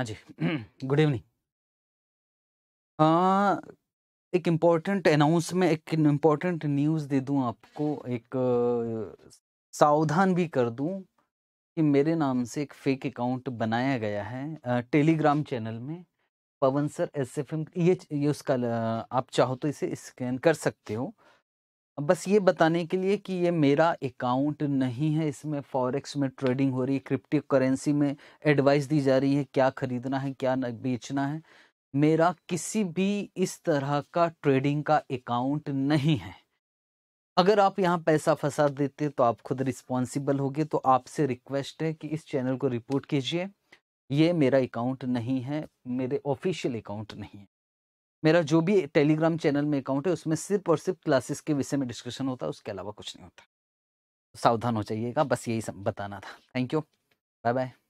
हाँ जी good evening एक इम्पोर्टेंट अनाउंस में एक इम्पोर्टेंट न्यूज़ दे दूं आपको एक सावधान भी कर दूं कि मेरे नाम से एक फेक अकाउंट बनाया गया है टेलीग्राम चैनल में Pawan sir S F M ये ये उसका आप चाहो तो इसे स्कैन कर सकते हो बस ये बताने के लिए कि ये मेरा अकाउंट नहीं है इसमें फॉरेक्स में ट्रेडिंग हो रही है क्रिप्टो करेंसी में एडवाइस दी जा रही है क्या ख़रीदना है क्या बेचना है मेरा किसी भी इस तरह का ट्रेडिंग का अकाउंट नहीं है अगर आप यहाँ पैसा फंसा देते तो आप खुद रिस्पॉन्सिबल होगे तो आपसे रिक्वेस्ट है कि इस चैनल को रिपोर्ट कीजिए ये मेरा अकाउंट नहीं है मेरे ऑफिशियल अकाउंट नहीं है मेरा जो भी टेलीग्राम चैनल में अकाउंट है उसमें सिर्फ और सिर्फ क्लासेस के विषय में डिस्कशन होता है उसके अलावा कुछ नहीं होता सावधान हो जाइएगा बस यही सब बताना था थैंक यू बाय बाय